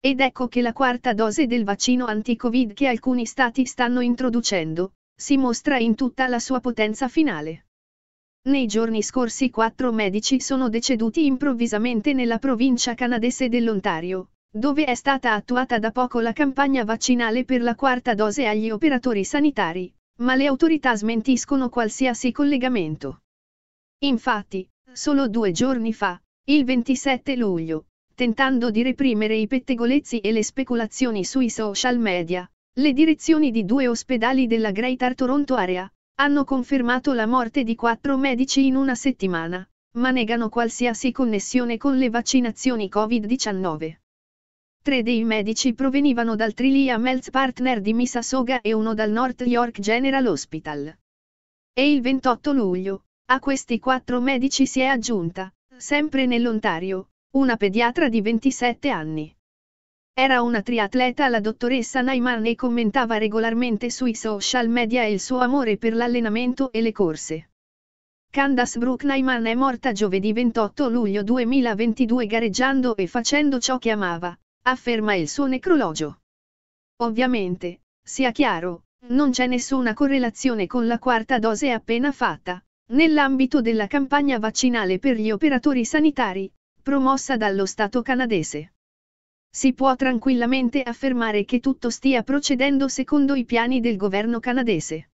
Ed ecco che la quarta dose del vaccino anti-Covid che alcuni stati stanno introducendo, si mostra in tutta la sua potenza finale. Nei giorni scorsi quattro medici sono deceduti improvvisamente nella provincia canadese dell'Ontario, dove è stata attuata da poco la campagna vaccinale per la quarta dose agli operatori sanitari, ma le autorità smentiscono qualsiasi collegamento. Infatti, solo due giorni fa, il 27 luglio, tentando di reprimere i pettegolezzi e le speculazioni sui social media. Le direzioni di due ospedali della Greater Toronto Area hanno confermato la morte di quattro medici in una settimana, ma negano qualsiasi connessione con le vaccinazioni Covid-19. Tre dei medici provenivano dal Trilia Health Partner di Mississauga e uno dal North York General Hospital. E il 28 luglio, a questi quattro medici si è aggiunta, sempre nell'Ontario, una pediatra di 27 anni. Era una triatleta, la dottoressa Naiman e commentava regolarmente sui social media il suo amore per l'allenamento e le corse. Candace Brooke Naiman è morta giovedì 28 luglio 2022 gareggiando e facendo ciò che amava, afferma il suo necrologio. Ovviamente, sia chiaro, non c'è nessuna correlazione con la quarta dose appena fatta, nell'ambito della campagna vaccinale per gli operatori sanitari, promossa dallo Stato canadese. Si può tranquillamente affermare che tutto stia procedendo secondo i piani del governo canadese.